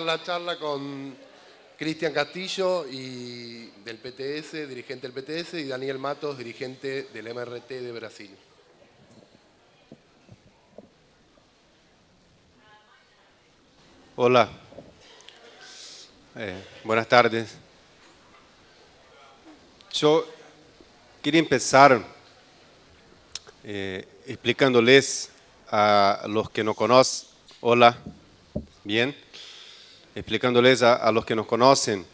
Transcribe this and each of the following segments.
la charla con Cristian Castillo y del PTS, dirigente del PTS, y Daniel Matos, dirigente del MRT de Brasil. Hola, eh, buenas tardes. Yo quería empezar eh, explicándoles a los que no conocen, hola, bien, explicándoles a, los que nos conocen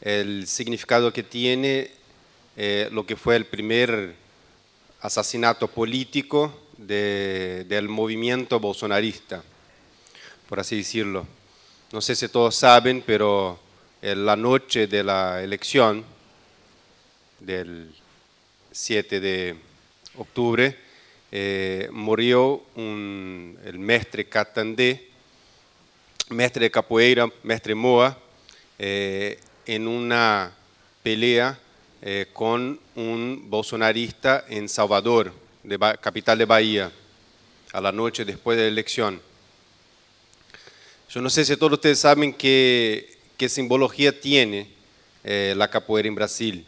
el significado que tiene eh, lo que fue el primer asesinato político del movimiento bolsonarista, por así decirlo. No sé si todos saben, pero en la noche de la elección del 7 de octubre, eh, murió el maestre Catandé, mestre de capoeira, mestre Moa, eh, en una pelea eh, con un bolsonarista en Salvador, capital de Bahía, a la noche después de la elección. Yo no sé si todos ustedes saben qué, qué simbología tiene eh, la capoeira en Brasil.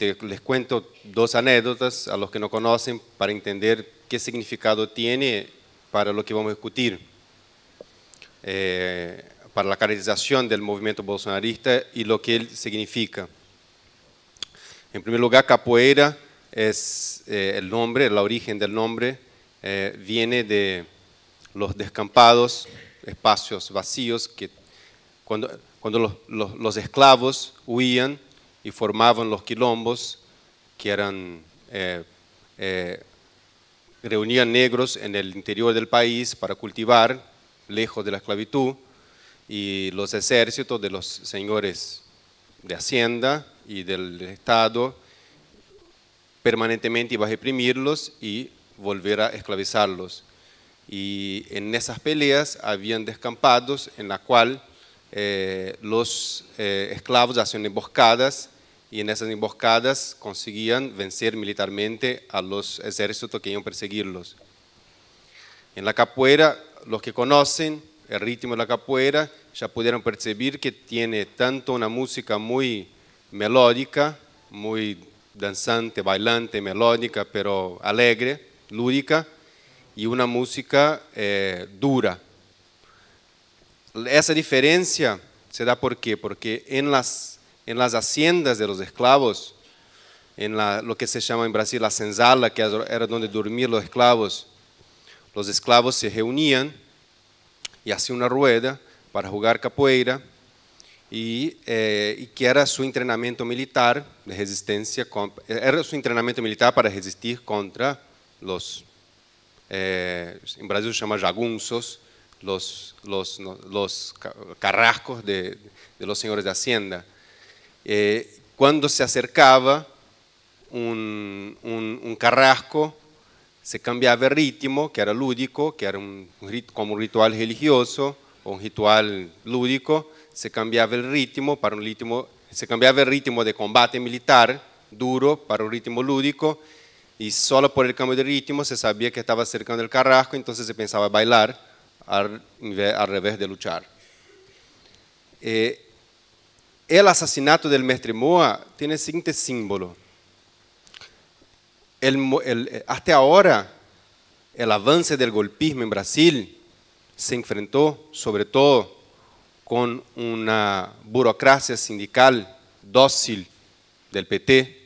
les cuento dos anécdotas a los que no conocen para entender qué significado tiene para lo que vamos a discutir. Eh, para la caracterización del movimiento bolsonarista y lo que él significa. En primer lugar, capoeira es eh, el nombre, el origen del nombre, eh, viene de los descampados, espacios vacíos, que cuando, cuando los, los, esclavos huían y formaban los quilombos, que eran, reunían negros en el interior del país para cultivar lejos de la esclavitud, y los ejércitos de los señores de Hacienda y del Estado permanentemente iba a reprimirlos y volver a esclavizarlos. Y en esas peleas habían descampados en la cual eh, los eh, esclavos hacían emboscadas y en esas emboscadas conseguían vencer militarmente a los ejércitos que iban a perseguirlos. En la capoeira los que conocen el ritmo de la capoeira ya pudieron percibir que tiene tanto una música muy melódica, muy danzante, bailante, melódica, pero alegre, lúdica, y una música eh, dura. Esa diferencia se da por qué? Porque en las, haciendas de los esclavos, en lo que se llama en Brasil la senzala, que era donde dormían los esclavos, los esclavos se reunían y hacían una rueda para jugar capoeira eh, y, que era su entrenamiento militar de resistencia, eh, era su entrenamiento militar para resistir contra los, eh, en Brasil se llama jagunzos, los, carrascos de, los señores de Hacienda. cuando se acercaba un carrasco, se cambiaba el ritmo, que era lúdico, que era como un ritual religioso o un ritual lúdico, se cambiaba el ritmo se cambiaba el ritmo de combate militar duro para un ritmo lúdico y solo por el cambio de ritmo se sabía que estaba cercando del carrasco, entonces se pensaba bailar al, revés de luchar. Eh, el asesinato del mestre Moa tiene el siguiente símbolo. Eh, hasta ahora el avance del golpismo en Brasil se enfrentó sobre todo con una burocracia sindical dócil del PT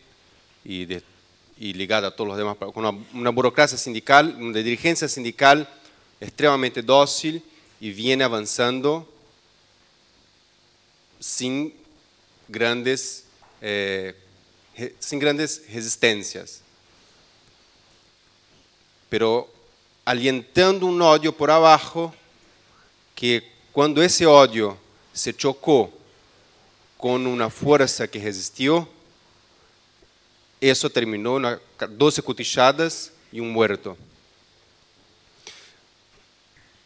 y, ligada a todos los demás, con una, burocracia sindical, una dirigencia sindical extremadamente dócil y viene avanzando sin eh, sin grandes resistencias pero alientando un odio por abajo, que cuando ese odio se chocó con una fuerza que resistió, eso terminó en 12 cotichadas y un muerto.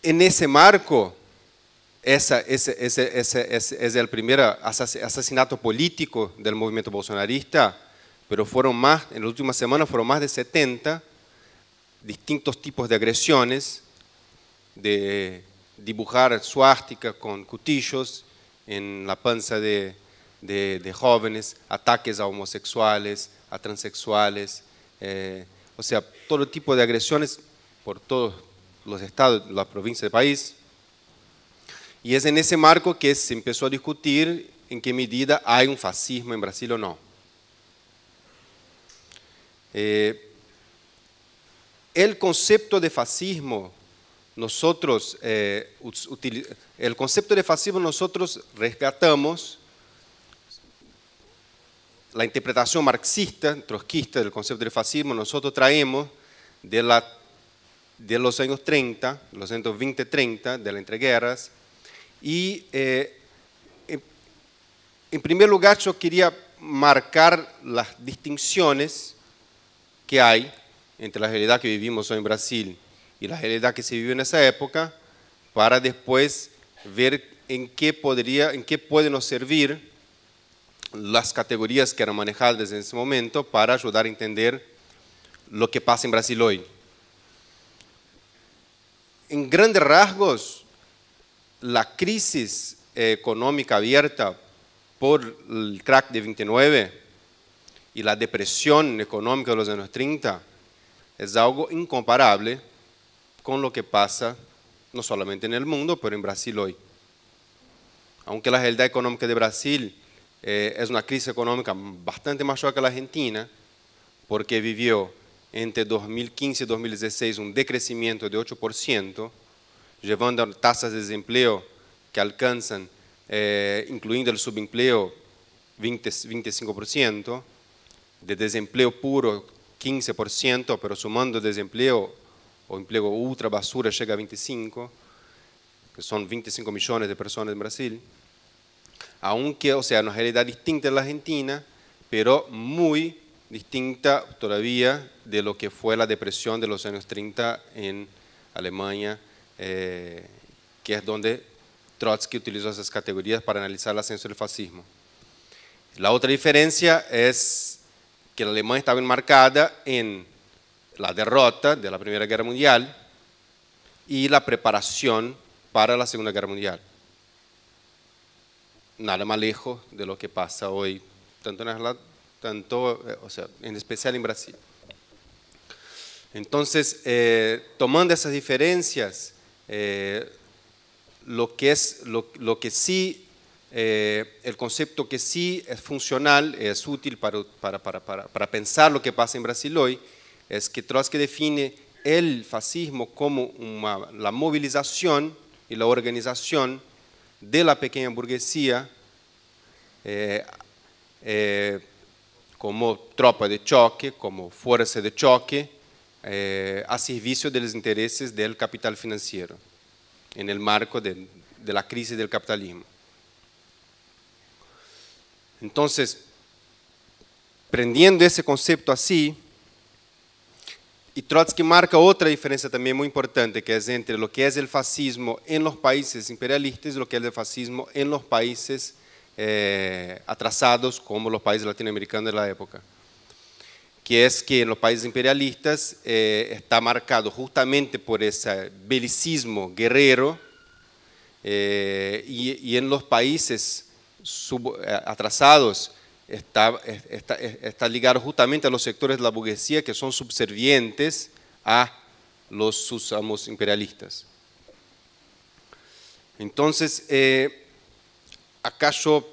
En ese marco, ese es el primer asesinato político del movimiento bolsonarista, fueron más en últimas semanas fueron más de 70 distintos tipos de agresiones, de dibujar suástica con cutillos en la panza de, jóvenes, ataques a homosexuales, a transexuales, eh, o sea, todo tipo de agresiones por todos los estados, la provincia del país. Y es en ese marco que se empezó a discutir en qué medida hay un fascismo en Brasil o no. Eh, el concepto de fascismo, nosotros, eh, el concepto de fascismo nosotros rescatamos la interpretación marxista, trotskista del concepto de fascismo, nosotros traemos de, la, de los años 30, los años 20-30, de la entreguerras, y eh, en primer lugar yo quería marcar las distinciones que hay entre la realidad que vivimos hoy en Brasil y la realidad que se vivió en esa época para después ver en qué, podría, en qué pueden nos servir las categorías que eran manejadas desde ese momento para ayudar a entender lo que pasa en Brasil hoy. En grandes rasgos, la crisis eh, económica abierta por el crack de 29 y la depresión económica de los años 30 es algo incomparable con lo que pasa no solamente en el mundo, pero en Brasil hoy. Aunque la realidad económica de Brasil eh, es una crisis económica bastante mayor que la Argentina, porque vivió entre 2015 y 2016 un decrecimiento de 8%, llevando a tasas de desempleo que alcanzan, eh, incluyendo el subempleo, 25%, de desempleo puro 15%, pero sumando desempleo o empleo ultra basura llega a 25, que son 25 millones de personas en Brasil, aunque, o sea, una realidad distinta en la Argentina, pero muy distinta todavía de lo que fue la depresión de los años 30 en Alemania, eh, que es donde Trotsky utilizó esas categorías para analizar el ascenso del fascismo. La otra diferencia es que la Alemania estaba enmarcada en la derrota de la Primera Guerra Mundial y la preparación para la Segunda Guerra Mundial. Nada más lejos de lo que pasa hoy, tanto en, tanto, eh, o sea, en especial en Brasil. Entonces, eh, tomando esas diferencias, eh, lo, que es, lo que sí eh, el concepto que sí es funcional, es útil para, pensar lo que pasa en Brasil hoy, es que Trotsky define el fascismo como la movilización y la organización de la pequeña burguesía eh, eh, como tropa de choque, como fuerza de choque, a servicio de los intereses del capital financiero, en el marco de la crisis del capitalismo. Entonces, prendiendo ese concepto así, y Trotsky marca otra diferencia también muy importante, que es entre lo que es el fascismo en los países imperialistas y lo que es el fascismo en los países eh, atrasados, como los países latinoamericanos de la época. Que es que en los países imperialistas eh, está marcado justamente por ese belicismo guerrero, eh, y en los países eh, atrasados está, está, ligado justamente a los sectores de la burguesía que son subservientes a los sus imperialistas. Entonces, eh, acá yo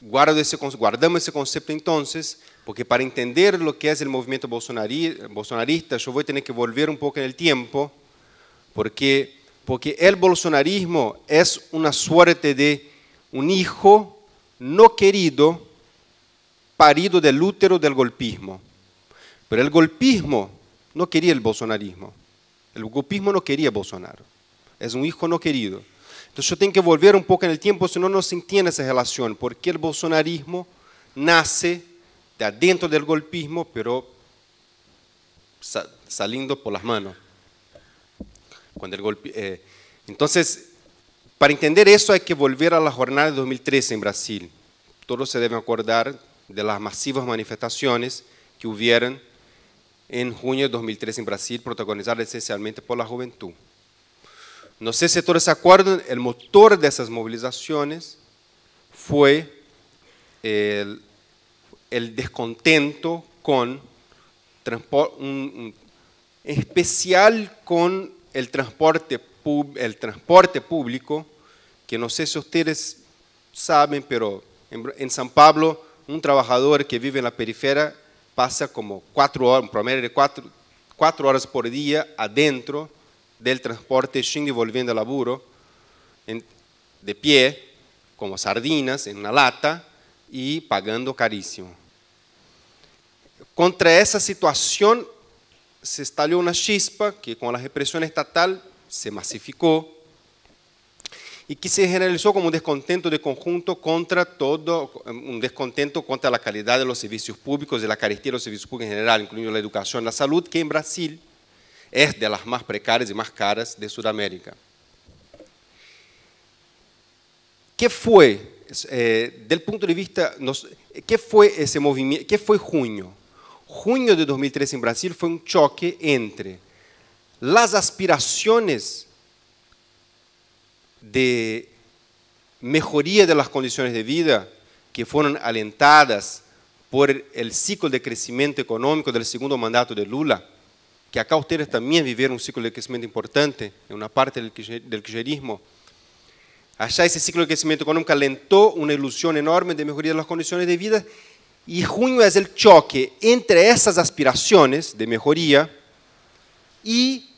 guardo ese, guardamos ese concepto entonces, porque para entender lo que es el movimiento bolsonarista, yo voy a tener que volver un poco en el tiempo, porque, porque el bolsonarismo es una suerte de un hijo no querido parido del útero del golpismo. Pero el golpismo no quería el bolsonarismo. El golpismo no quería Bolsonaro. Es un hijo no querido. Entonces yo tengo que volver un poco en el tiempo, si no, no se entiende esa relación. Porque el bolsonarismo nace de adentro del golpismo, pero saliendo por las manos. Cuando el golpe, eh, entonces, para entender eso hay que volver a la jornada de 2013 en Brasil. Todos se deben acordar de las masivas manifestaciones que hubieron en junio de 2013 en Brasil, protagonizadas esencialmente por la juventud. No sé si todos se acuerdan, el motor de esas movilizaciones fue el, descontento con especial con el transporte, el transporte público que no sé si ustedes saben, pero en San Pablo un trabajador que vive en la periferia pasa como cuatro horas, un promedio de cuatro horas por día adentro del transporte sin volviendo laburo, de pie, como sardinas en una lata y pagando carísimo. Contra esa situación se estalló una chispa que con la represión estatal se masificó y que se generalizó como un descontento de conjunto contra todo, un descontento contra la calidad de los servicios públicos, de la carestía de los servicios públicos en general, incluyendo la educación, la salud, que en Brasil es de las más precarias y más caras de Sudamérica. ¿Qué fue, eh, del punto de vista, qué fue ese movimiento, qué fue junio? Junio de 2013 en Brasil fue un choque entre las aspiraciones de mejoría de las condiciones de vida que fueron alentadas por el ciclo de crecimiento económico del segundo mandato de Lula, que acá ustedes también vivieron un ciclo de crecimiento importante, en una parte del kirchnerismo. Allá ese ciclo de crecimiento económico alentó una ilusión enorme de mejoría de las condiciones de vida y junio es el choque entre esas aspiraciones de mejoría y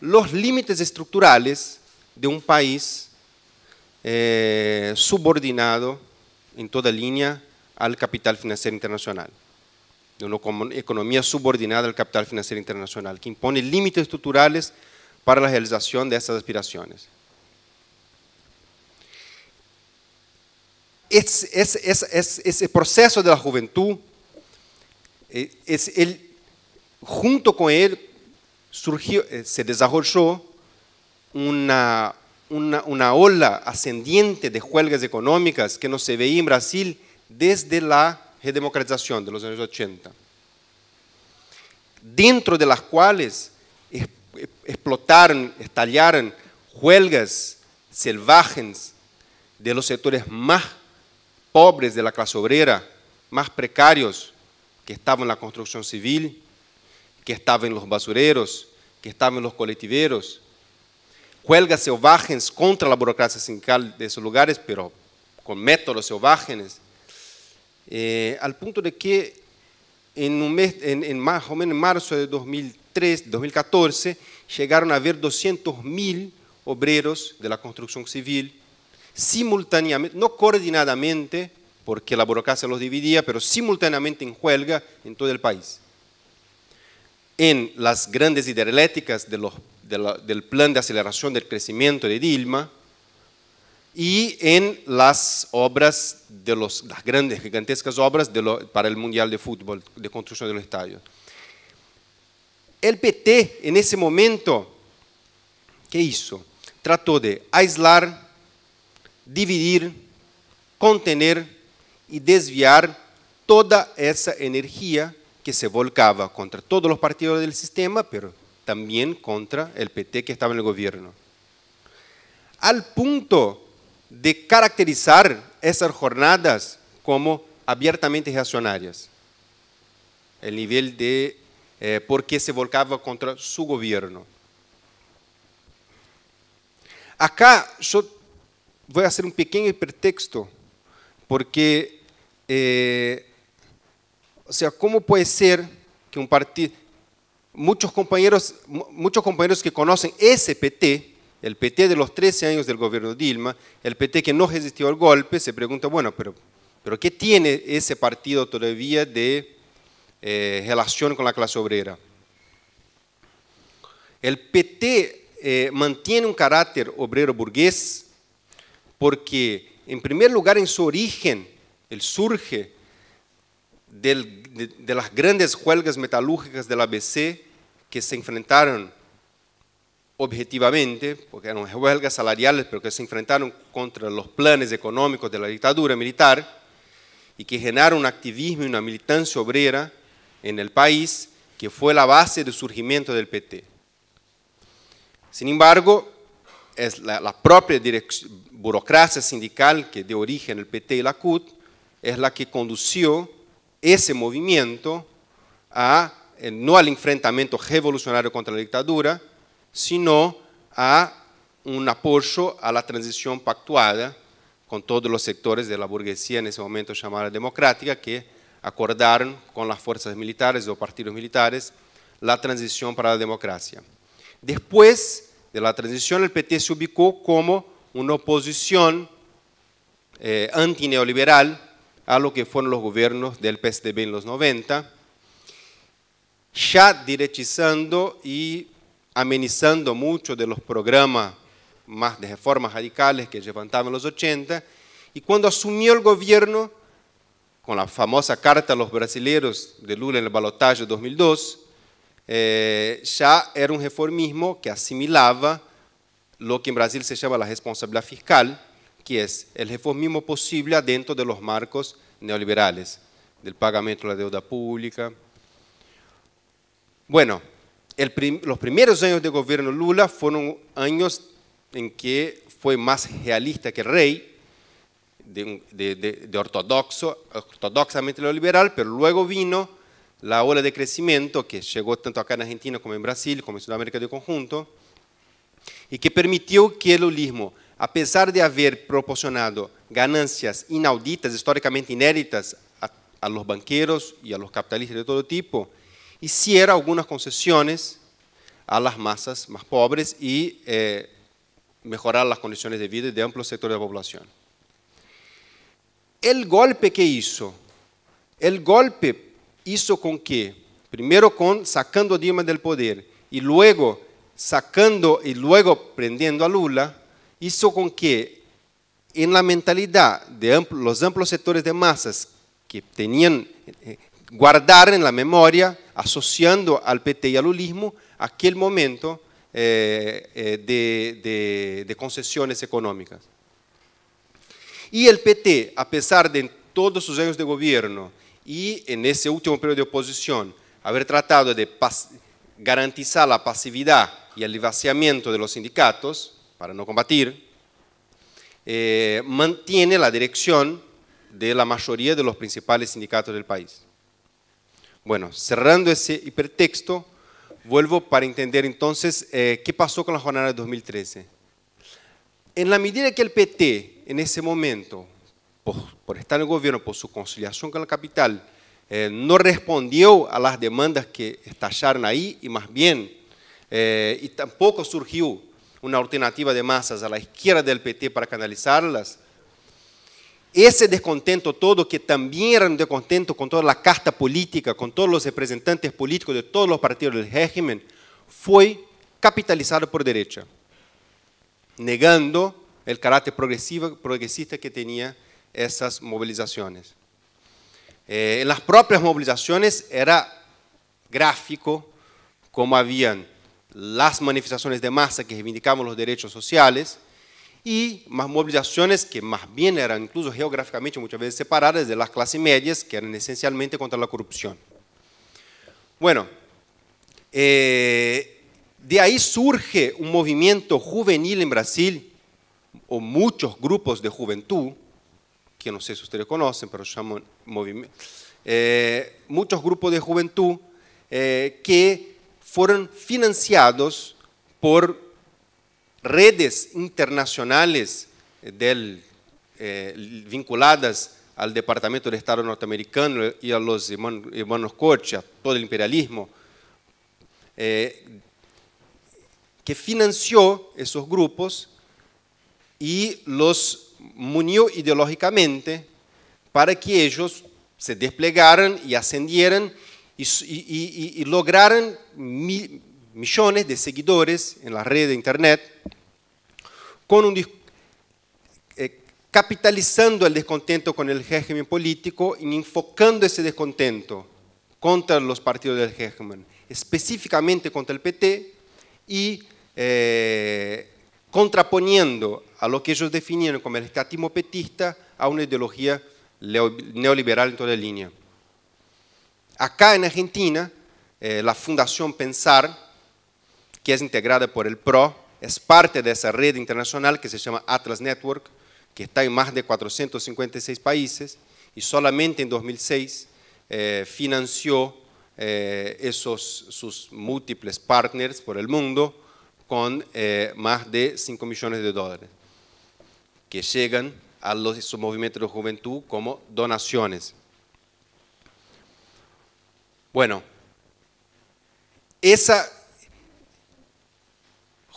los límites estructurales de un país eh, subordinado en toda línea al capital financiero internacional. una economía subordinada al capital financiero internacional, que impone límites estructurales para la realización de estas aspiraciones. Ese, proceso de la juventud, eh, junto con él, surgió, eh, se desarrolló una una, ola ascendiente de huelgas económicas que no se veía en Brasil desde la redemocratización de los años 80, dentro de las cuales explotaron, estallaron huelgas salvajes de los sectores más pobres de la clase obrera, más precarios, que estaban en la construcción civil, que estaban en los basureros, que estaban en los colectiveros, huelgas selvagens contra la burocracia sindical de esos lugares, pero con métodos selvagens, eh, al punto de que en, en, marzo de 2003, 2014, llegaron a haber 200.000 obreros de la construcción civil simultáneamente, no coordinadamente, porque la burocracia los dividía, pero simultáneamente en huelga en todo el país. En las grandes hidroeléctricas de los del plan de aceleración del crecimiento de Dilma y en las obras de las grandes, gigantescas obras para el Mundial de Fútbol, de construcción de los estadios. El PT en ese momento, ¿qué hizo? Trató de aislar, dividir, contener y desviar toda esa energía que se volcaba contra todos los partidos del sistema, pero también contra el PT que estaba en el gobierno. Al punto de caracterizar esas jornadas como abiertamente reaccionarias. El nivel de eh, por qué se volcaba contra su gobierno. Acá yo voy a hacer un pequeño pretexto, porque, eh, o sea, ¿cómo puede ser que un partido, muchos compañeros, muchos compañeros que conocen ese PT, el PT de los 13 años del gobierno Dilma, el PT que no resistió al golpe, se pregunta, bueno, pero, pero ¿qué tiene ese partido todavía de eh, relación con la clase obrera? El PT eh, mantiene un carácter obrero burgués porque, en primer lugar, en su origen, él surge de, las grandes huelgas metalúrgicas de del ABC que se enfrentaron objetivamente, porque eran huelgas salariales, pero que se enfrentaron contra los planes económicos de la dictadura militar y que generaron un activismo y una militancia obrera en el país que fue la base del surgimiento del PT. Sin embargo, es la, la propia burocracia sindical que dio origen al PT y la CUT es la que condució ese movimiento a eh, no al enfrentamiento revolucionario contra la dictadura, sino a un apoyo a la transición pactuada con todos los sectores de la burguesía en ese momento llamada democrática, que acordaron con las fuerzas militares o partidos militares la transición para la democracia. Después de la transición, el PT se ubicó como una oposición eh, antineoliberal a lo que fueron los gobiernos del PSDB en los 90, ya directizando y amenizando mucho de los programas más de reformas radicales que levantaban los 80, y cuando asumió el gobierno, con la famosa carta a los brasileños de Lula en el balotaje de 2002, eh, ya era un reformismo que asimilaba lo que en Brasil se llama la responsabilidad fiscal, que es el reformismo posible dentro de los marcos neoliberales, del pagamento de la deuda pública, bueno, los primeros años de gobierno Lula fueron años en que fue más realista que rey, de, ortodoxo, ortodoxamente neoliberal, pero luego vino la ola de crecimiento que llegó tanto acá en Argentina como en Brasil, como en Sudamérica de conjunto, y que permitió que el lulismo, a pesar de haber proporcionado ganancias inauditas, históricamente inéditas, a los banqueros y a los capitalistas de todo tipo, hiciera algunas concesiones a las masas más pobres y eh, mejorar las condiciones de vida de amplios sectores de la población. El golpe que hizo, el golpe hizo con que, primero con sacando a Dilma del poder y luego sacando y luego prendiendo a Lula, hizo con que en la mentalidad de los amplios sectores de masas que tenían eh, guardar en la memoria, asociando al PT y al lulismo, aquel momento eh, eh, de, concesiones económicas. Y el PT, a pesar de todos sus años de gobierno y en ese último periodo de oposición, haber tratado de garantizar la pasividad y el vaciamiento de los sindicatos para no combatir, eh, mantiene la dirección de la mayoría de los principales sindicatos del país. Bueno, cerrando ese hipertexto, vuelvo para entender entonces eh, qué pasó con la jornada de 2013. En la medida que el PT, en ese momento, por, estar en el gobierno, por su conciliación con la capital, eh, no respondió a las demandas que estallaron ahí, y más bien, eh, y tampoco surgió una alternativa de masas a la izquierda del PT para canalizarlas, ese descontento todo, que también era un descontento con toda la casta política, con todos los representantes políticos de todos los partidos del régimen, fue capitalizado por derecha, negando el carácter progresivo, progresista que tenía esas movilizaciones. Eh, en las propias movilizaciones era gráfico como habían las manifestaciones de masa que reivindicaban los derechos sociales, y más movilizaciones que más bien eran incluso geográficamente muchas veces separadas de las clases medias, que eran esencialmente contra la corrupción. Bueno, eh, de ahí surge un movimiento juvenil en Brasil, o muchos grupos de juventud, que no sé si ustedes conocen, pero se llaman movimiento, eh, muchos grupos de juventud eh, que fueron financiados por redes internacionales eh, eh, vinculadas al Departamento de Estado norteamericano y a los hermanos Koch, a todo el imperialismo, eh, que financió esos grupos y los munió ideológicamente para que ellos se desplegaran y ascendieran y, lograran millones de seguidores en la red de Internet un, eh, capitalizando el descontento con el régimen político y enfocando ese descontento contra los partidos del régimen, específicamente contra el PT y eh, contraponiendo a lo que ellos definieron como el estatismo petista a una ideología neoliberal en toda línea. Acá en Argentina, eh, la Fundación Pensar, que es integrada por el PRO, es parte de esa red internacional que se llama Atlas Network, que está en más de 456 países y solamente en 2006 eh, financió eh, esos, sus múltiples partners por el mundo con eh, más de 5 millones de dólares que llegan a los, movimientos de juventud como donaciones. Bueno, esa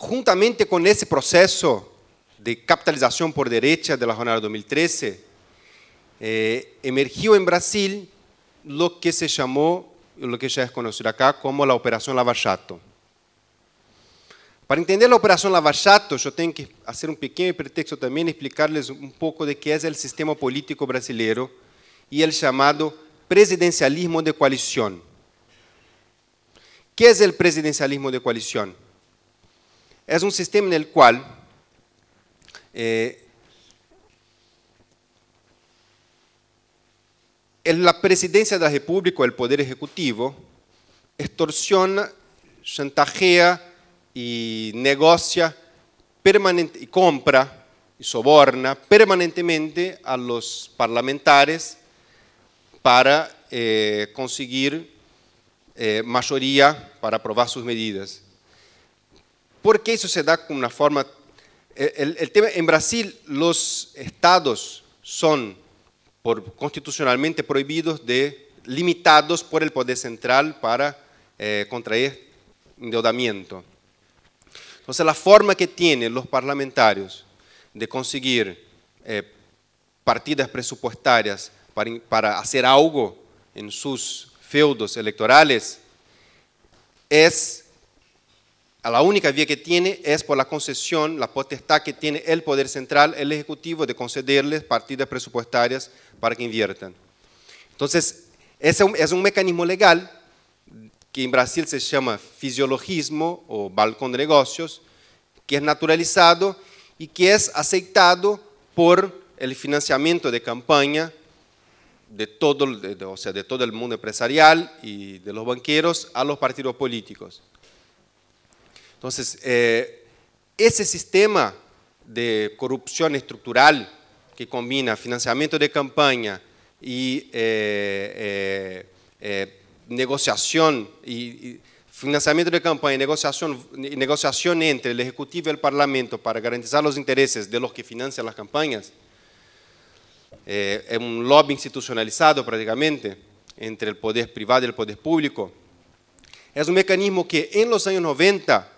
juntamente con ese proceso de capitalización por derecha de la jornada 2013, eh, emergió en Brasil lo que se llamó, lo que ya es conocido acá como la Operación Lava Para entender la Operación Lava yo tengo que hacer un pequeño pretexto también, explicarles un poco de qué es el sistema político brasileño y el llamado presidencialismo de coalición. ¿Qué es el presidencialismo de coalición? Es un sistema en el cual eh, la presidencia de la República, el Poder Ejecutivo, extorsiona, chantajea y negocia permanentemente y compra y soborna permanentemente a los parlamentares para eh, conseguir eh, mayoría para aprobar sus medidas. ¿Por qué eso se da con una forma. Eh, el, tema, en Brasil, los estados son por, constitucionalmente prohibidos, de limitados por el poder central para eh, contraer endeudamiento. Entonces, la forma que tienen los parlamentarios de conseguir eh, partidas presupuestarias para, para, hacer algo en sus feudos electorales es la única vía que tiene es por la concesión, la potestad que tiene el Poder Central, el Ejecutivo, de concederles partidas presupuestarias para que inviertan. Entonces, ese es un mecanismo legal que en Brasil se llama fisiologismo o balcón de negocios, que es naturalizado y que es aceptado por el financiamiento de campaña de sea, de todo el mundo empresarial y de los banqueros a los partidos políticos. Entonces, eh, ese sistema de corrupción estructural que combina financiamiento de campaña y eh, eh, negociación y, financiamiento de campaña y negociación, negociación entre el Ejecutivo y el Parlamento para garantizar los intereses de los que financian las campañas, es un lobby institucionalizado prácticamente entre el poder privado y el poder público, es un mecanismo que en los años 90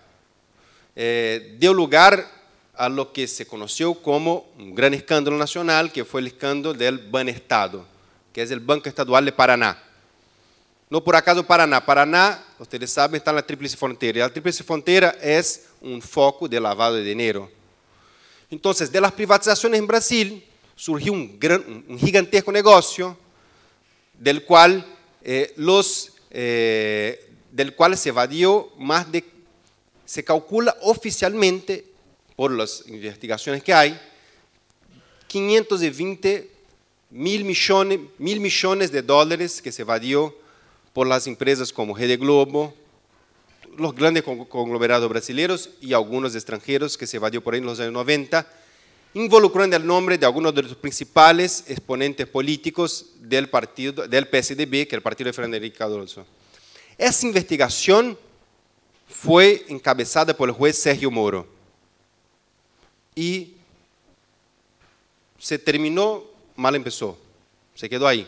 eh, dio lugar a lo que se conoció como un gran escándalo nacional, que fue el escándalo del Estado, que es el Banco Estadual de Paraná. No por acaso Paraná. Paraná, ustedes saben, está en la Tríplice Frontera. Y la Tríplice Frontera es un foco de lavado de dinero. Entonces, de las privatizaciones en Brasil surgió un, gigantesco negocio del cual, eh, los, eh, del cual se evadió más de se calcula oficialmente, por las investigaciones que hay, 520 mil millones, de dólares que se evadió por las empresas como Rede Globo, los grandes conglomerados brasileños y algunos extranjeros que se evadió por ahí en los años 90, involucrando el nombre de algunos de los principales exponentes políticos del partido del PSDB, que es el partido de Fernando Henrique Cardoso. Esa investigación fue encabezada por el juez Sergio Moro y se terminó, mal empezó, se quedó ahí.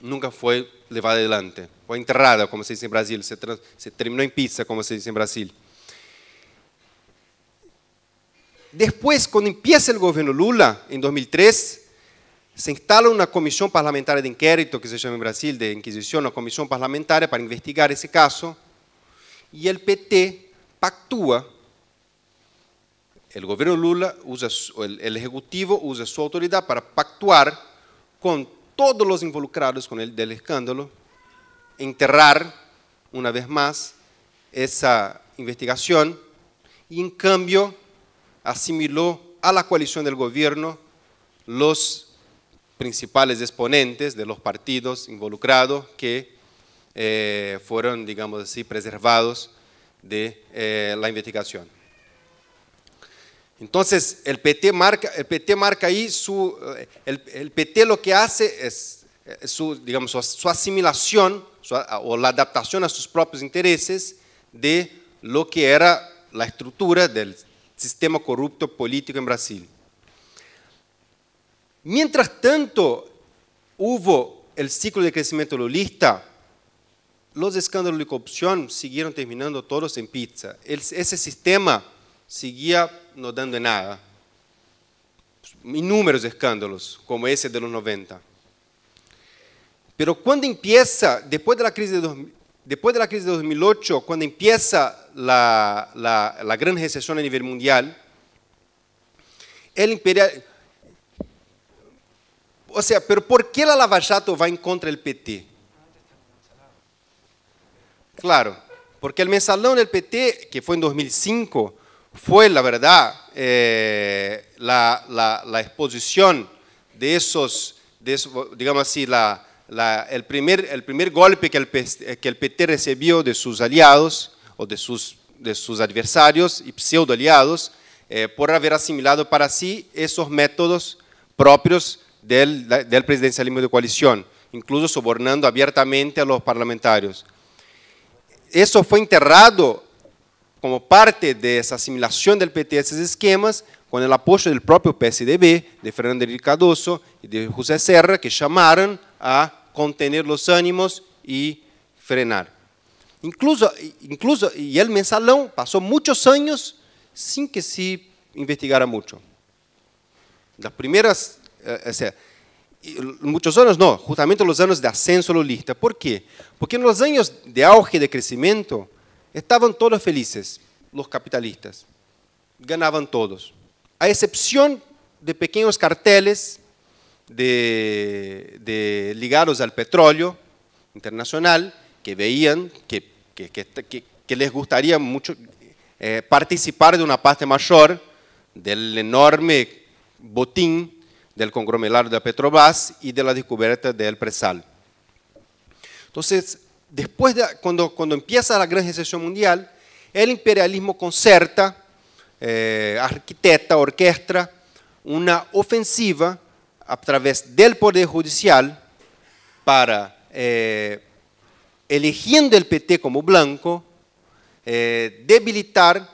Nunca fue llevada adelante, fue enterrada, como se dice en Brasil, se, se terminó en pizza, como se dice en Brasil. Después, cuando empieza el gobierno Lula, en 2003, se instala una comisión parlamentaria de inquérito, que se llama en Brasil de Inquisición, una comisión parlamentaria para investigar ese caso, y el PT pactúa. El gobierno Lula, usa, el, Ejecutivo usa su autoridad para pactuar con todos los involucrados con el del escándalo, enterrar una vez más esa investigación y en cambio asimiló a la coalición del gobierno los principales exponentes de los partidos involucrados que eh, fueron, digamos así, preservados de eh, la investigación. Entonces, el PT marca, el PT marca ahí su, eh, el, PT lo que hace es su, digamos, su, asimilación o la adaptación a sus propios intereses de lo que era la estructura del sistema corrupto político en Brasil. Mientras tanto, hubo el ciclo de crecimiento lulista, los escándalos de corrupción siguieron terminando todos en pizza. ese sistema seguía no dando nada. Inúmeros escándalos, como ese de los 90. Pero cuando empieza, después de la crisis de, 2008, cuando empieza la, gran recesión a nivel mundial, el imperial... O sea, pero ¿por qué la Lava va en contra del PT? claro, porque el mensalón del PT, que fue en 2005, fue la verdad eh, la, exposición de esos, digamos así, el, primer, golpe que el, PT recibió de sus aliados o de sus, adversarios y pseudo aliados eh, por haber asimilado para sí esos métodos propios del, del presidencialismo de coalición, incluso sobornando abiertamente a los parlamentarios eso fue enterrado como parte de esa asimilación del PT a esos esquemas con el apoyo del propio PSDB, de Fernando Henrique Cardoso y de José Serra, que llamaron a contener los ánimos y frenar. Incluso, incluso y el mensalón pasó muchos años sin que se investigara mucho. Las primeras, eh, muchos años no, justamente los años de ascenso lista. ¿Por qué? Porque en los años de auge, de crecimiento, estaban todos felices, los capitalistas. Ganaban todos. A excepción de pequeños carteles de, ligados al petróleo internacional que veían que, que, les gustaría mucho eh, participar de una parte mayor del enorme botín del conglomerado de Petrobras y de la descubierta del presal. Entonces, después de, cuando, cuando empieza la gran recesión mundial, el imperialismo concerta, eh, arquitecta, orquestra, una ofensiva a través del Poder Judicial para, eh, eligiendo el PT como blanco, eh, debilitar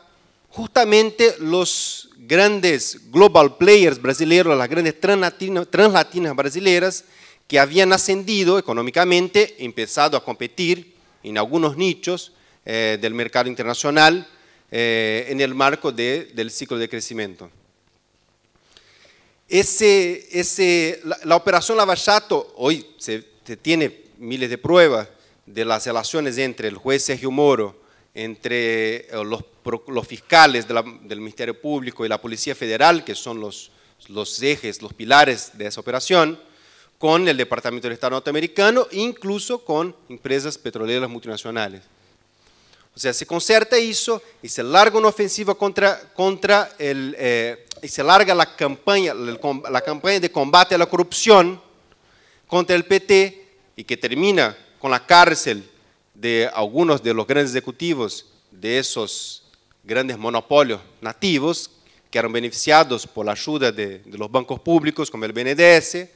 justamente los grandes global players brasileños, las grandes translatinas, brasileñas que habían ascendido económicamente, empezado a competir en algunos nichos eh, del mercado internacional eh, en el marco del ciclo de crecimiento. Ese, ese, la, operación Lavallato, hoy se, se tiene miles de pruebas de las relaciones entre el juez Sergio Moro entre eh, los, fiscales del Ministerio Público y la Policía Federal, que son los, los ejes, los pilares de esa operación, con el Departamento del Estado norteamericano, incluso con empresas petroleras multinacionales. O sea, se concerta eso y se larga una ofensiva contra, contra el, eh, y se larga la campaña, la campaña de combate a la corrupción contra el PT y que termina con la cárcel de algunos de los grandes ejecutivos de esos grandes monopolios nativos que eran beneficiados por la ayuda de, los bancos públicos como el BNDES.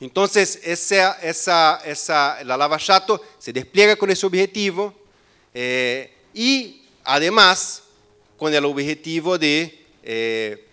Entonces, esa, la Lava Chato se despliega con ese objetivo eh, y además con el objetivo de eh,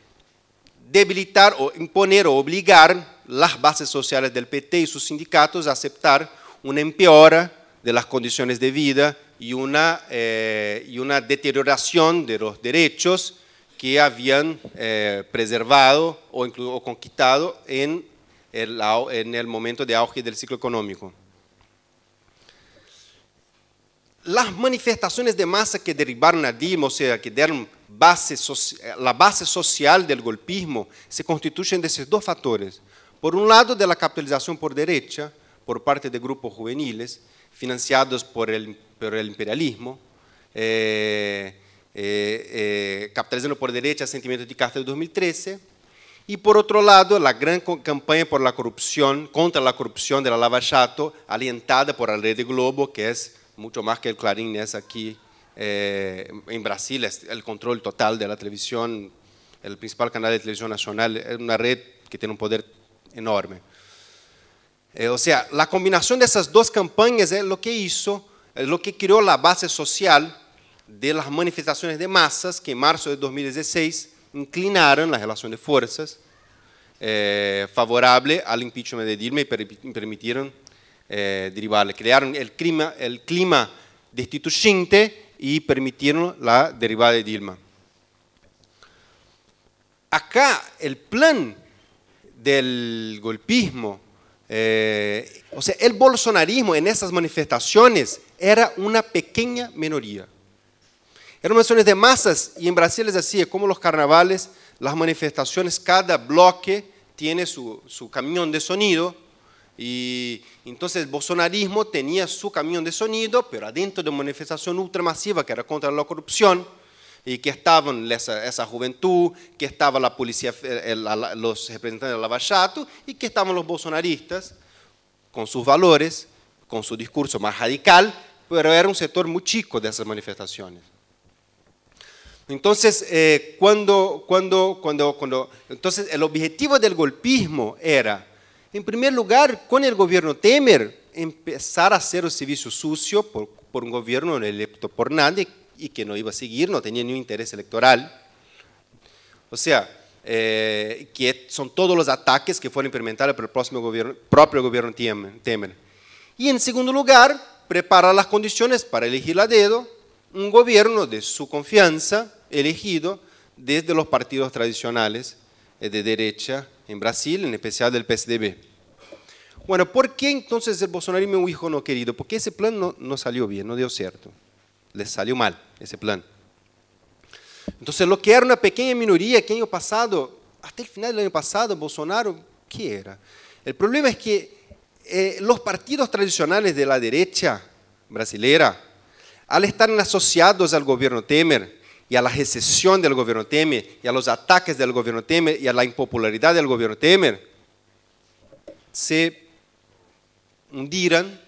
debilitar o imponer o obligar las bases sociales del PT y sus sindicatos a aceptar una empeora de las condiciones de vida y una, eh, y una deterioración de los derechos que habían eh, preservado o, conquistado en el, momento de auge del ciclo económico. Las manifestaciones de masa que derribaron a DIM, o sea, que dieron la base social del golpismo, se constituyen de esos dos factores. Por un lado, de la capitalización por derecha, por parte de grupos juveniles financiados por el, por el imperialismo, eh, eh, eh, Capitalizando por Derecha, Sentimiento de Carta de 2013, y por otro lado, la gran campaña por la corrupción, contra la corrupción de la Lava chato alientada por la Red Globo, que es mucho más que el Clarín, es aquí en Brasil, el control total de la televisión, el principal canal de televisión nacional, es una red que tiene un poder enorme. Eh, o sea, la combinación de esas dos campañas es lo que hizo, es lo que creó la base social de las manifestaciones de masas que en marzo de 2016 inclinaron la relación de fuerzas eh, favorable al impeachment de Dilma y permitieron eh, derivarle. Crearon el clima, el clima destituyente y permitieron la derivada de Dilma. Acá el plan del golpismo eh, o sea, el bolsonarismo en esas manifestaciones era una pequeña minoría. Eran manifestaciones de masas y en Brasil es así, como los carnavales, las manifestaciones, cada bloque tiene su, su camión de sonido y entonces el bolsonarismo tenía su camión de sonido, pero adentro de una manifestación ultramasiva que era contra la corrupción, y que estaban esa, esa juventud, que estaba la policía, eh, eh, los representantes de la y que estaban los bolsonaristas con sus valores, con su discurso más radical, pero era un sector muy chico de esas manifestaciones. Entonces, eh, cuando, cuando, cuando, cuando, entonces, el objetivo del golpismo era, en primer lugar, con el gobierno Temer, empezar a hacer el servicio sucio por, por un gobierno electo por nadie, y que no iba a seguir, no tenía ni un interés electoral. O sea, eh, que son todos los ataques que fueron implementados por el próximo gobierno, propio gobierno Temer. Y en segundo lugar, preparar las condiciones para elegir a dedo un gobierno de su confianza, elegido desde los partidos tradicionales eh, de derecha en Brasil, en especial del PSDB. Bueno, ¿por qué entonces el bolsonarismo mi hijo no querido? Porque ese plan no, salió bien, no dio cierto, le salió mal. Ese plan. Entonces, lo que era una pequeña minoría, que, año pasado, hasta el final del año pasado, Bolsonaro, ¿qué era? El problema es que eh, los partidos tradicionales de la derecha brasileña, al estar asociados al gobierno Temer, y a la recesión del gobierno Temer, y a los ataques del gobierno Temer, y a la impopularidad del gobierno Temer, se hundirán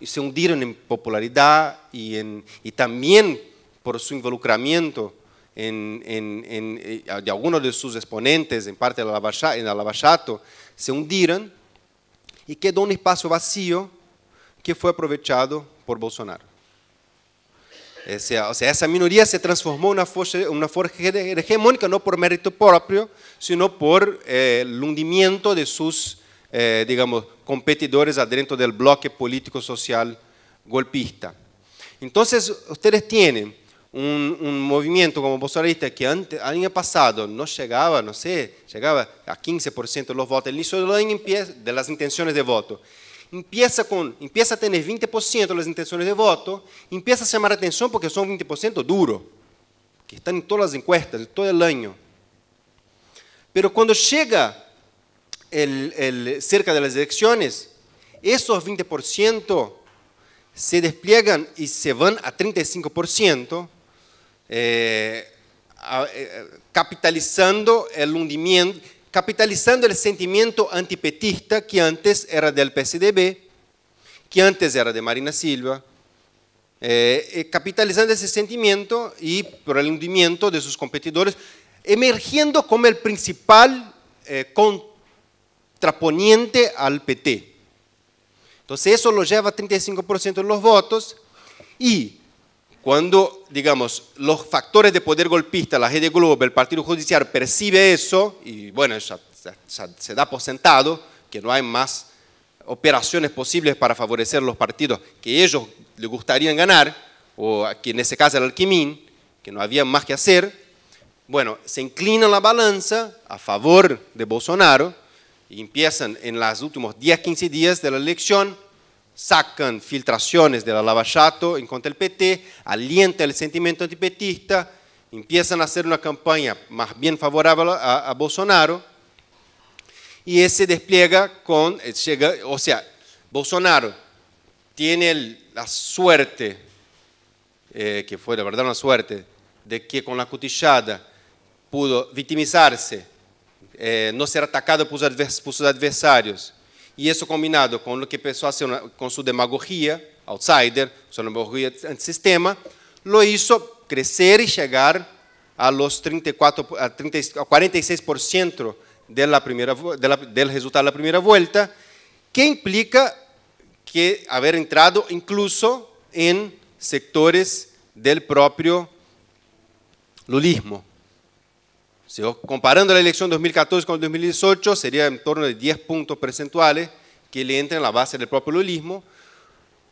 y se hundieron en popularidad y, también por su involucramiento eh, de algunos de sus exponentes, en parte en alabachato, se hundieron y quedó un espacio vacío que fue aprovechado por Bolsonaro. O sea, esa minoría se transformó en una fuerza, hegemónica no por mérito propio, sino por eh, el hundimiento de sus eh, digamos, competidores adentro del bloque político-social golpista. Entonces, ustedes tienen un, movimiento como Bolsonaro que antes, año pasado no llegaba, no sé, llegaba a 15% de los votos, el inicio del año de las intenciones de voto, empieza, con, empieza a tener 20% de las intenciones de voto, empieza a llamar atención porque son 20% duro, que están en todas las encuestas, todo el año. Pero cuando llega el, cerca de las elecciones, esos 20% se despliegan y se van a 35%, eh, eh, capitalizando el capitalizando el sentimiento antipetista que antes era del PSDB, que antes era de Marina Silva, eh, capitalizando ese sentimiento y por el hundimiento de sus competidores, emergiendo como el principal control traponiente al PT. Entonces eso lo lleva a 35% de los votos y cuando, digamos, los factores de poder golpista, la Rede Globo, el Partido Judicial percibe eso, y bueno, se da por sentado que no hay más operaciones posibles para favorecer los partidos que ellos le gustarían ganar, o que en ese caso era el Quimín, que no había más que hacer, bueno, se inclina la balanza a favor de Bolsonaro, empiezan en los últimos 10-15 días de la elección, sacan filtraciones de la lavallato en contra del PT, alienta el sentimiento antipetista, empiezan a hacer una campaña más bien favorable a, Bolsonaro y ese despliega con, eh, o sea, Bolsonaro tiene la suerte, eh, que fue la verdad una suerte, de que con la cotillada pudo victimizarse É, não ser atacado por, seus adversários. E isso combinado com o que a pessoa com sua demagogia, outsider, sua demagogia antissistema, lo hizo crescer e chegar a los 34, a 30, a 46% da primeira, de del resultado da primeira volta, que implica que haver entrado incluso em sectores del próprio lulismo. Si comparando la elección 2014 con el 2018, sería en torno de 10 puntos percentuales que le entran en la base del propio lulismo,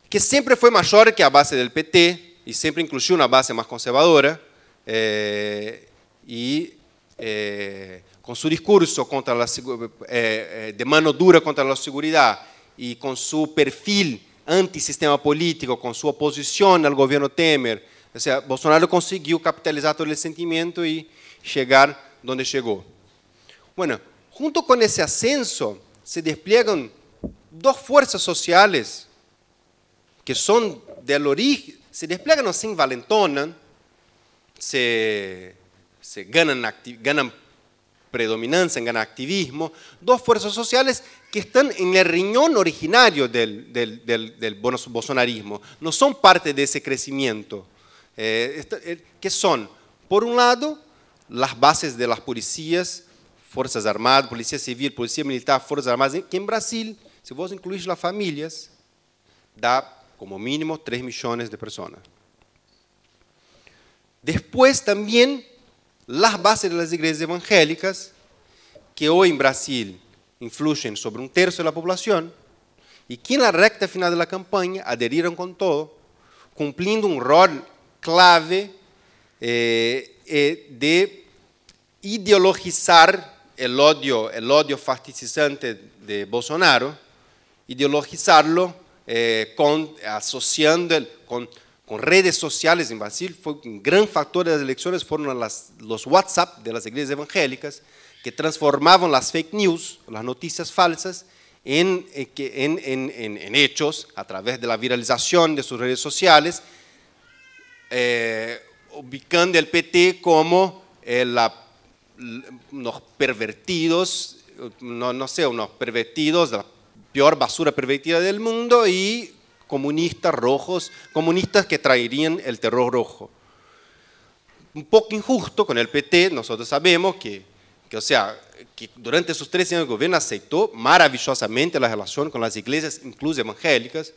que siempre fue mayor que la base del PT y siempre incluyó una base más conservadora eh, y eh, con su discurso contra la, eh, de mano dura contra la seguridad y con su perfil antisistema político, con su oposición al gobierno Temer, Bolsonaro consiguió capitalizar todo sentimiento y y llegar donde llegó. Bueno, junto con ese ascenso se despliegan dos fuerzas sociales que son del origen, se despliegan así, valentonan, se, se ganan, ganan predominancia, ganan activismo, dos fuerzas sociales que están en el riñón originario del, del, bolsonarismo, no son parte de ese crecimiento, eh, eh, que son, por un lado, as bases de las Forças Armadas, Polícia Civil, Polícia Militar, Forças Armadas, que em Brasil, se você incluir as famílias, dá como mínimo 3 milhões de pessoas. Depois também as bases das igrejas evangélicas, que hoje em Brasil influem sobre um terço da população, e que na recta final da campanha aderiram com todo, cumprindo um rol clave eh, Eh, de ideologizar el odio, el odio fascisante de Bolsonaro, ideologizarlo eh, con, asociando con, redes sociales en Brasil, fue un gran factor de las elecciones, fueron los WhatsApp de las iglesias evangélicas, que transformaban las fake news, las noticias falsas, en, eh, en, en, hechos a través de la viralización de sus redes sociales, ubicando el PT como eh, la, unos pervertidos, no, no sé, unos pervertidos, la peor basura pervertida del mundo y comunistas rojos, comunistas que traerían el terror rojo. Un poco injusto con el PT, nosotros sabemos que, que o sea, que durante sus 13 años de gobierno aceptó maravillosamente la relación con las iglesias, incluso evangélicas,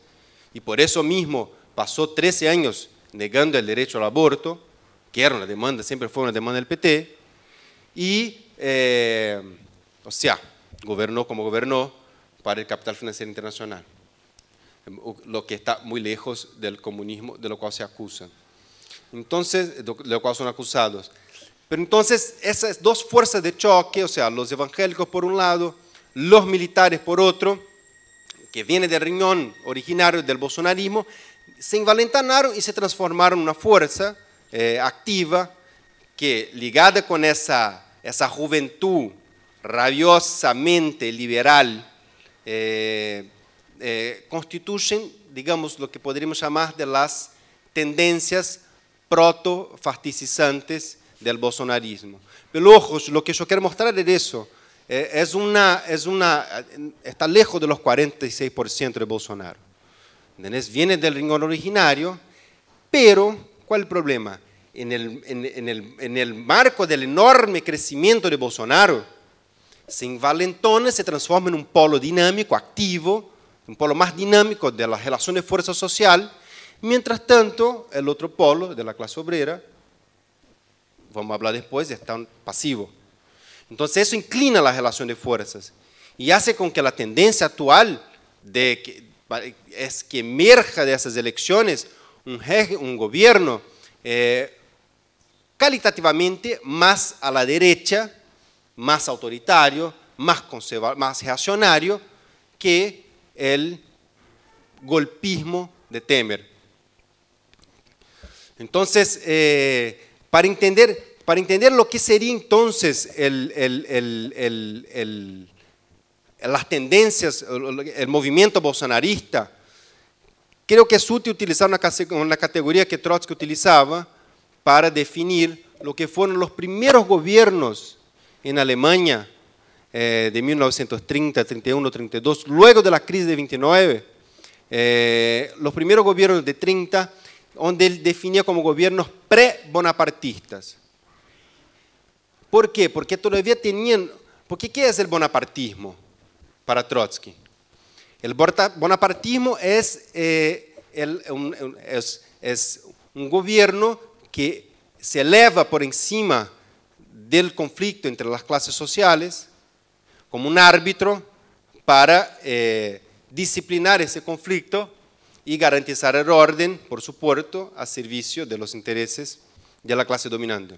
y por eso mismo pasó 13 años negando el derecho al aborto, que era una demanda, siempre fue una demanda del PT, y, eh, o sea, gobernó como gobernó para el capital financiero internacional, lo que está muy lejos del comunismo de lo cual se acusan. Entonces, de lo cual son acusados. Pero entonces, esas dos fuerzas de choque, o sea, los evangélicos por un lado, los militares por otro, que viene del riñón originario del bolsonarismo, se envalentanaron y se transformaron en una fuerza activa que, ligada con esa, esa juventud rabiosamente liberal, constituyen, digamos, lo que podríamos llamar de las tendencias proto del bolsonarismo. Pero ojo, lo que yo quiero mostrar es eso. es una, es una, está lejos de los 46% de Bolsonaro. Viene del rincón originario, pero ¿Cuál es el problema? En el, marco del enorme crecimiento de Bolsonaro, se invalentona, se transforma en un polo dinámico, activo, un polo más dinámico de la relación de fuerza social. Mientras tanto, el otro polo de la clase obrera, vamos a hablar después, está pasivo. Entonces eso inclina la relación de fuerzas y hace con que la tendencia actual de que, es que emerja de esas elecciones un, gobierno eh, calitativamente más a la derecha, más autoritario, más, más reaccionario que el golpismo de Temer. Entonces, eh, para, entender, para entender lo que sería entonces el, el, el, las tendencias, el movimiento bolsonarista, Creo que es útil utilizar una, categoría que Trotsky utilizaba para definir lo que fueron los primeros gobiernos en Alemania eh, de 1930, 31, 32, luego de la crisis de 29, eh, los primeros gobiernos de 30, donde él definía como gobiernos pre-bonapartistas. ¿Por qué? Porque todavía tenían... Porque ¿qué es el bonapartismo para Trotsky? El bonapartismo eh, es, un, gobierno que se eleva por encima del conflicto entre las clases sociales como un árbitro para eh, disciplinar ese conflicto y garantizar el orden, por supuesto, a servicio de los intereses de la clase dominante.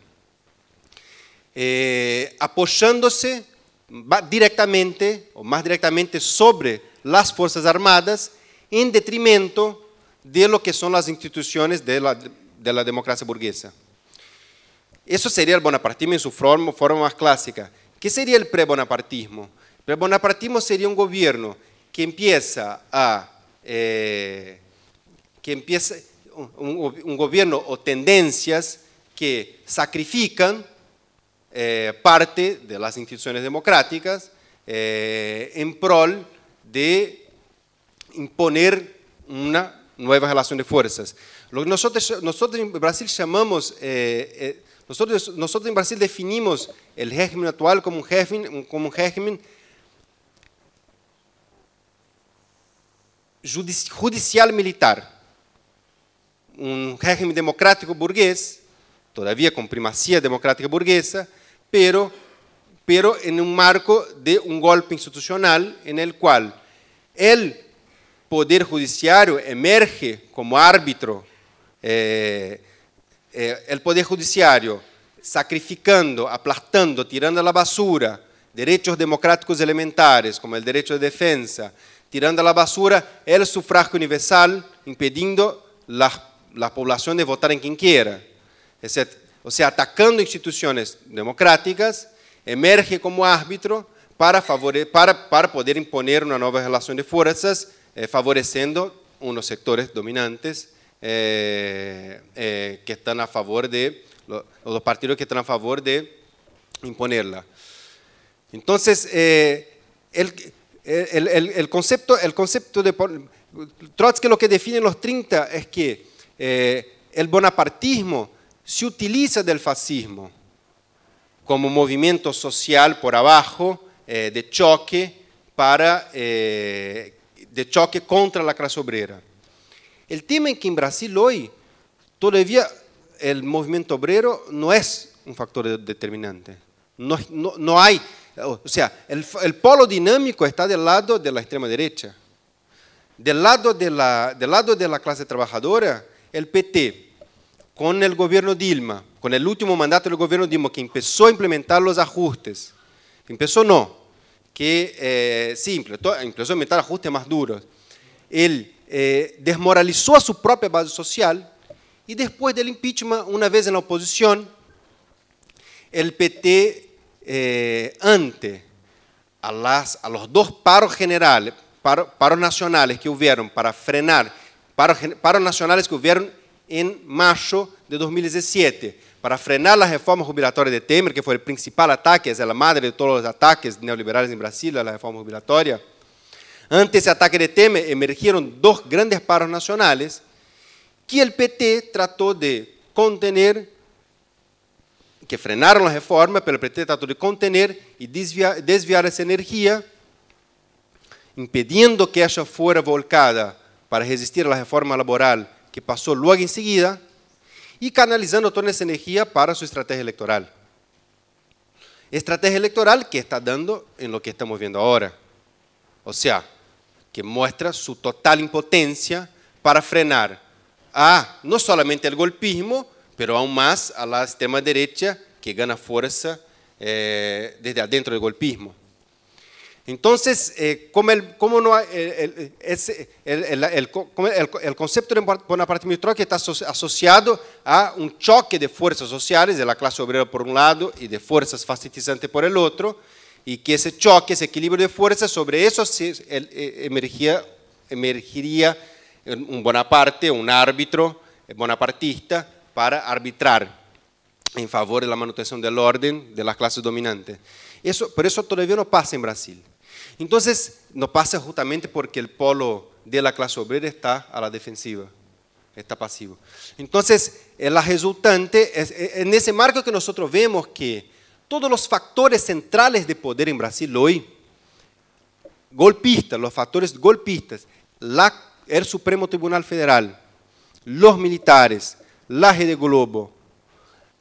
Eh, apoyándose directamente o más directamente sobre las Fuerzas Armadas en detrimento de lo que son las instituciones de la, democracia burguesa. Eso sería el bonapartismo en su forma, más clásica. ¿Qué sería el pre-bonapartismo? El bonapartismo sería un gobierno que empieza a... Eh, que empieza un, gobierno o tendencias que sacrifican eh, parte de las instituciones democráticas eh, en prol de imponer una nueva relación de fuerzas. nosotros, nosotros en Brasil llamamos, eh, eh, nosotros, nosotros en Brasil definimos el régimen actual como un régimen, como un régimen judicial militar, un régimen democrático burgués, todavía con primacía democrática burguesa, pero, pero en un marco de un golpe institucional en el cual el Poder Judiciario emerge como árbitro, eh, eh, el Poder Judiciario sacrificando, aplastando, tirando a la basura derechos democráticos elementales como el derecho de defensa, tirando a la basura el sufragio universal, impediendo la, la población de votar en quien quiera, O sea, atacando instituciones democráticas, emerge como árbitro para, poder imponer una nueva relación de fuerzas, eh, favoreciendo unos sectores dominantes eh, eh, que están a favor de, los, partidos que están a favor de imponerla. Entonces, el, concepto, el concepto de Trotsky lo que define los 30 es que el bonapartismo se utiliza del fascismo como movimiento social por abajo, eh, de choque para eh, de choque contra la clase obrera. El tema es que en Brasil hoy todavía el movimiento obrero no es un factor determinante. No, hay, o sea, el, polo dinámico está del lado de la extrema derecha. Del lado de del lado de la clase trabajadora, el PT, con el gobierno Dilma, con el último mandato del gobierno Dilma, que empezó a implementar los ajustes, empezó no, que eh, sí, incluso inventar ajustes más duros. Él eh, desmoralizó a su propia base social y después del impeachment, una vez en la oposición, el PT, eh, ante a, a, los dos paros generales, paros, nacionales que hubieron para frenar, paros, nacionales que hubieron en mayo de 2017, para frenar a reforma jubilatória de Temer, que foi o principal ataque, é a madre de todos os ataques neoliberais em Brasília, a reforma jubilatória. Ante esse ataque de Temer, emergiram dois grandes paros nacionais que o PT tratou de contener, que frenaram a reforma, pelo PT tratou de contener e desviar, desviar essa energia, impedindo que essa fosse volcada para resistir à reforma laboral que passou logo em seguida, y canalizando toda esa energía para su estrategia electoral. Estrategia electoral que está dando en lo que estamos viendo ahora. O sea, que muestra su total impotencia para frenar a solamente solamente golpismo, pero aún más a la extrema derecha que gana fuerza eh, desde adentro del golpismo. Entonces, el, concepto de Bonaparte Mitro está asociado a un choque de fuerzas sociales, de la clase obrera por un lado y de fuerzas fascistizantes por el otro, y que ese choque, ese equilibrio de fuerzas, sobre eso eh, emergiría un Bonaparte, un árbitro eh, bonapartista para arbitrar en favor de la manutención del orden de las clases dominantes. Eso, pero eso todavía no pasa en Brasil. Entonces, no pasa justamente porque el polo de la clase obrera está a la defensiva, está pasivo. Entonces, la resultante, e, en ese marco que nosotros vemos que todos los factores centrales de poder en Brasil hoy, golpistas, los factores golpistas, el Supremo Tribunal Federal, los militares, la Rede Globo,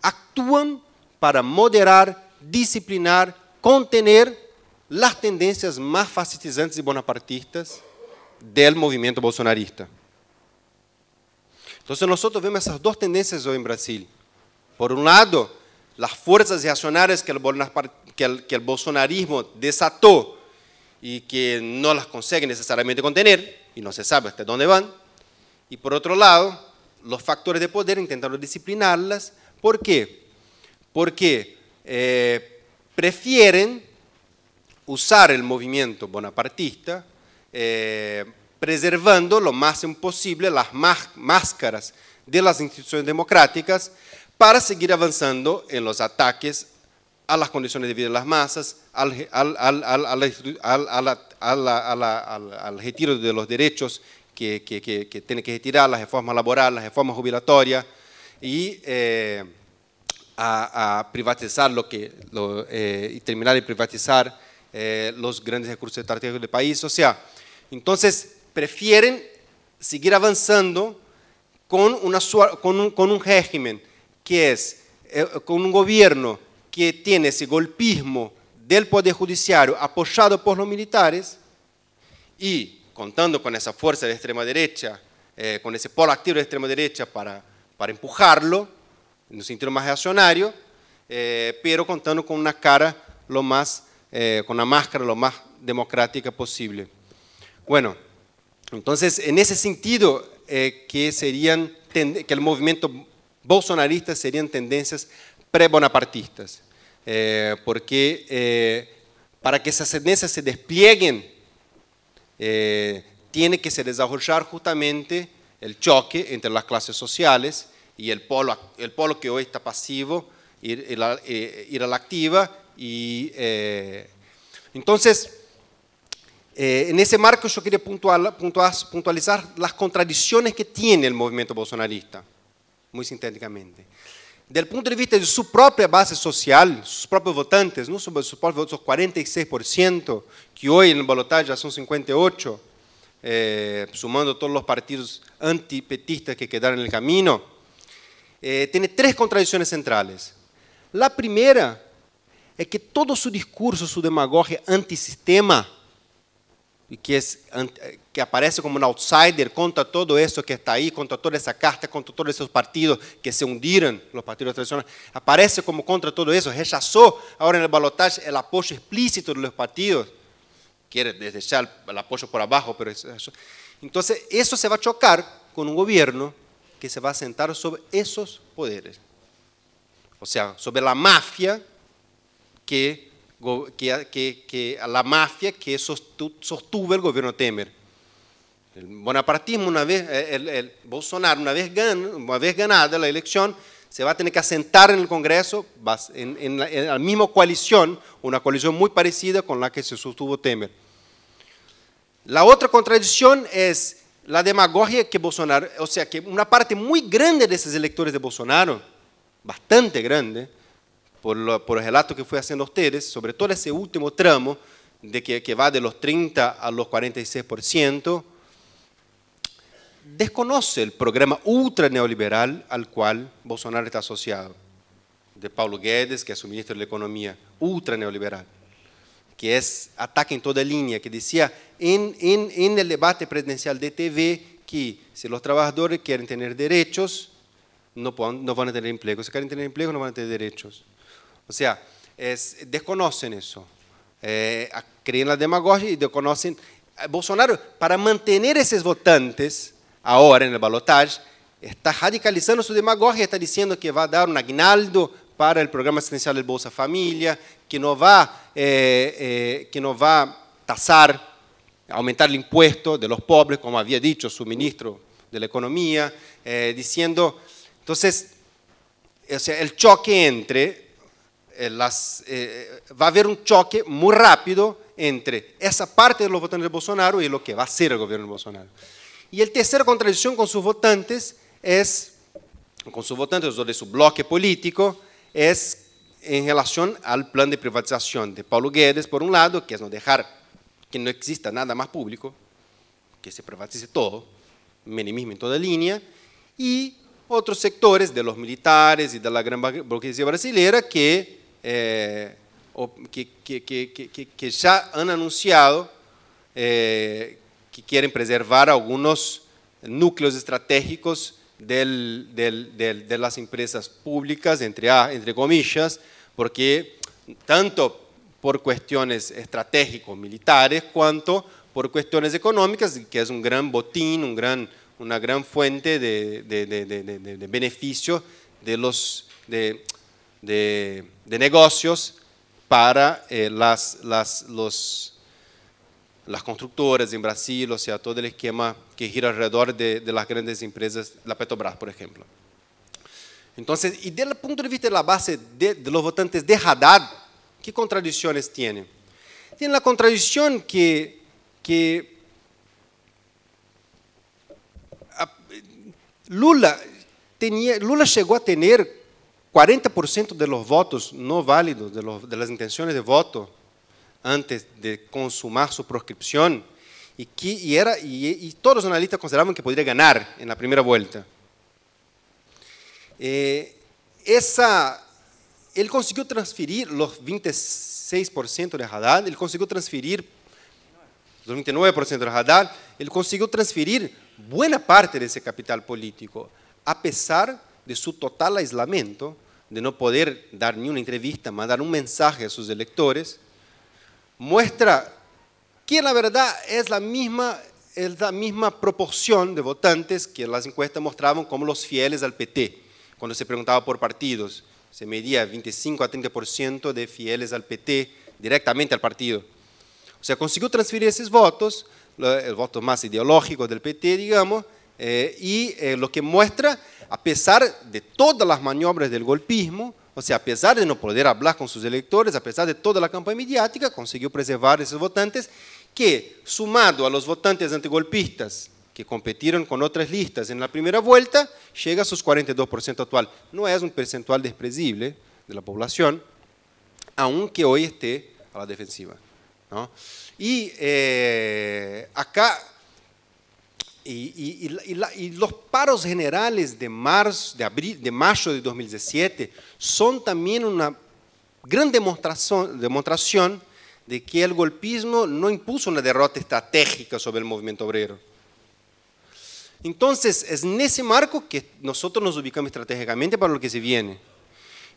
actúan para moderar, disciplinar, contener las tendencias más fascistizantes y bonapartistas del movimiento bolsonarista. Entonces nosotros vemos esas dos tendencias hoy en Brasil. Por un lado, las fuerzas reaccionarias que el, bolsonarismo desató y que no las consigue necesariamente contener, y no se sabe hasta dónde van. Y por otro lado, los factores de poder intentaron disciplinarlas. ¿Por qué? Porque eh, prefieren usar el movimiento bonapartista, eh, preservando lo más posible las máscaras de las instituciones democráticas para seguir avanzando en los ataques a las condiciones de vida de las masas, al retiro de los derechos que, que, que, tienen que retirar, las reformas laborales, las reformas jubilatorias y eh, a, privatizar lo que, eh, y terminar de privatizar eh, los grandes recursos estratégicos del país. O sea, entonces prefieren seguir avanzando con, con, un, régimen que es, eh, con un gobierno que tiene ese golpismo del Poder Judiciario apoyado por los militares y contando con esa fuerza de extrema derecha, eh, con ese polo activo de extrema derecha para, empujarlo, en un sentido más reaccionario, pero contando con una cara lo más eh, con la máscara lo más democrática posible. Bueno, entonces en ese sentido eh, que serían que el movimiento bolsonarista serían tendencias pre-bonapartistas, eh, porque para que esas tendencias se desplieguen tiene que se desarrollar justamente el choque entre las clases sociales y el polo, el polo que hoy está pasivo, ir a la activa, y eh, entonces, eh, en ese marco yo quería puntualizar las contradicciones que tiene el movimiento bolsonarista, muy sintéticamente. Del punto de vista de su propia base social, sus propios votantes, ¿no? sus, 46%, que hoy en el balotaje ya son 58%, eh, sumando todos los partidos antipetistas que quedaron en el camino, tiene tres contradicciones centrales. La primera es que todo su discurso, su demagogia antisistema, e que, que aparece como un um outsider contra todo eso que está ahí, contra toda esa carta, contra todos esos partidos que se hundieron, los partidos tradicionales, aparece como contra todo eso, rechazó ahora en el balotaje el apoyo explícito de los partidos, quiere desechar el apoyo por abajo. eso entonces eso se a chocar con un um gobierno que se va a sentar sobre esos poderes, O sea, sobre la mafia que, la mafia que sostuvo el gobierno Temer. El bonapartismo, una vez, eh, el, Bolsonaro, una vez, una vez ganada la elección, se va a tener que asentar en el Congreso, en, en, la, misma coalición, una coalición muy parecida con la que se sostuvo Temer. La otra contradicción es la demagogia que Bolsonaro, o sea, que una parte muy grande de esos electores de Bolsonaro, bastante grande, por, el relato que fue haciendo ustedes, sobre todo ese último tramo, de que, va de los 30 a los 46%, desconoce el programa ultra neoliberal al cual Bolsonaro está asociado, de Paulo Guedes, que es su ministro de la Economía, ultra neoliberal, que es ataque en toda línea, que decía en, el debate presidencial de TV que si los trabajadores quieren tener derechos, no, no van a tener empleo. Si quieren tener empleo, no van a tener derechos. O sea, desconocen eso. Eh, creen la demagogia y desconocen. Eh, Bolsonaro, para mantener esos votantes ahora en el balotaje, está radicalizando su demagogia, está diciendo que va a dar un aguinaldo para el programa asistencial del Bolsa Familia, que no va, eh, eh, que no va a tasar, aumentar el impuesto de los pobres, como había dicho su ministro de la Economía, diciendo, entonces, o el choque entre eh, las, eh, eh, va a haber un choque muy rápido entre esa parte de los votantes de Bolsonaro y lo que va a ser el gobierno de Bolsonaro. Y el tercera contradicción con sus votantes es, con sus votantes o de su bloque político, es en relación al plan de privatización de Paulo Guedes, por un lado, que es no dejar que no exista nada más público, que se privatice todo, minimismo en toda línea, y otros sectores de los militares y de la gran burguesía brasileña que que, ya han anunciado que quieren preservar algunos núcleos estratégicos de las empresas públicas, entre, comillas, porque tanto por cuestiones estratégicos militares, cuanto por cuestiones económicas, que es un gran botín, una gran fuente de, beneficio de los, de, negocios para eh, las, las, los, las constructoras en Brasil, o sea, todo el esquema que gira alrededor de, las grandes empresas, la Petrobras, por ejemplo. Entonces, y desde el punto de vista de la base de, los votantes de Haddad, ¿qué contradicciones tiene? Tiene la contradicción que, que ah, Lula, tenía, Lula llegó a tener... 40% de los votos no válidos, de, las intenciones de voto, antes de consumar su proscripción, y, todos los analistas consideraban que podría ganar en la primera vuelta. Eh, esa, él consiguió transferir los 26% de Haddad, él consiguió transferir los 29% de Haddad, él consiguió transferir buena parte de ese capital político, a pesar de su total aislamiento, de no poder dar ni una entrevista, mandar un mensaje a sus electores, muestra que la verdad es la misma, es la misma proporción de votantes que las encuestas mostraban como los fieles al PT, cuando se preguntaba por partidos. Se medía 25 a 30% de fieles al PT directamente al partido. O sea, consiguió transferir esos votos, el voto más ideológico del PT, digamos, eh, y eh, lo que muestra, a pesar de todas las maniobras del golpismo, o sea, a pesar de no poder hablar con sus electores, a pesar de toda la campaña mediática, consiguió preservar esos votantes que, sumado a los votantes antigolpistas que competieron con otras listas en la primera vuelta, llega a sus 42% actual. No es un percentual despreciable de la población, aunque hoy esté a la defensiva. Y eh, acá y, los paros generales de marzo, de abril, de mayo de 2017 son también una gran demostración, demostración de que el golpismo no impuso una derrota estratégica sobre el movimiento obrero. Entonces, es en ese marco que nosotros nos ubicamos estratégicamente para lo que se viene.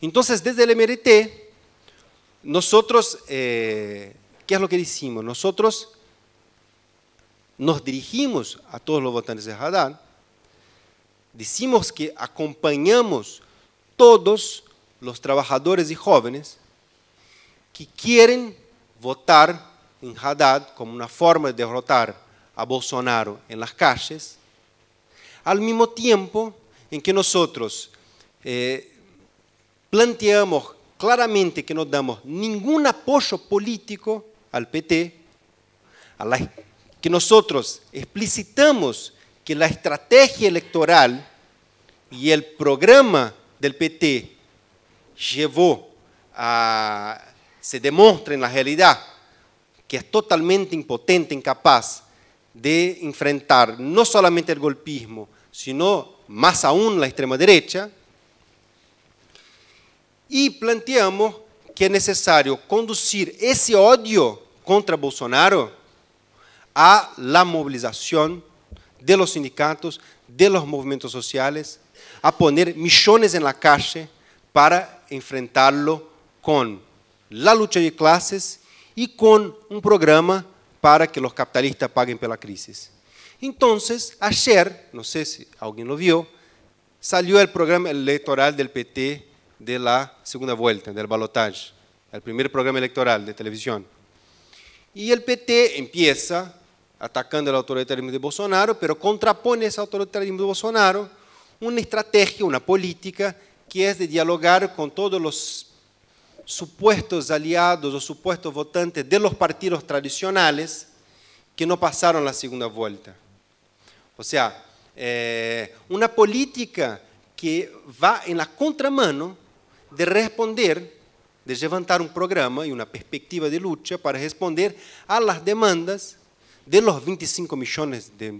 Entonces, desde el MRT, nosotros, eh, ¿qué es lo que decimos? Nosotros nos dirigimos a todos los votantes de Haddad, decimos que acompañamos todos los trabajadores y jóvenes que quieren votar en Haddad como una forma de derrotar a Bolsonaro en las calles, al mismo tiempo en que nosotros eh, planteamos claramente que no damos ningún apoyo político al PT, a la que nosotros explicitamos que la estrategia electoral y el programa del PT llevó a, se demuestra en la realidad que es totalmente impotente, incapaz de enfrentar no solamente el golpismo, sino más aún la extrema derecha, y planteamos que es necesario conducir ese odio contra Bolsonaro a la movilización de los sindicatos, de los movimientos sociales, a poner millones en la calle para enfrentarlo con la lucha de clases y con un programa para que los capitalistas paguen por la crisis. Entonces, ayer, no sé si alguien lo vio, salió el programa electoral del PT de la segunda vuelta, del balotaje, el primer programa electoral de televisión. Y el PT empieza atacando el autoritarismo de Bolsonaro, pero contrapone ese autoritarismo de Bolsonaro una estrategia, una política que es de dialogar con todos los supuestos aliados o supuestos votantes de los partidos tradicionales que no pasaron la segunda vuelta. O sea, eh, una política que va en la contramano de responder, de levantar un programa y una perspectiva de lucha para responder a las demandas de los 25 millones de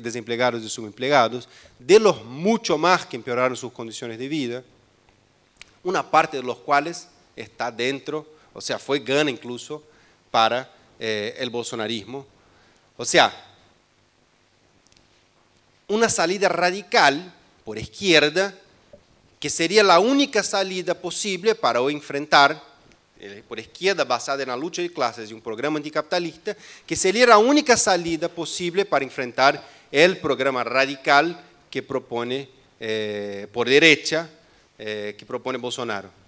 desempleados y subempleados, de los mucho más que empeoraron sus condiciones de vida, una parte de los cuales está dentro, o sea, fue gana incluso para eh, el bolsonarismo. O sea, una salida radical por izquierda, que sería la única salida posible para enfrentar eh, por izquierda basada en la lucha de clases y un programa anticapitalista, que sería la única salida posible para enfrentar el programa radical que propone eh, por derecha, eh, que propone Bolsonaro.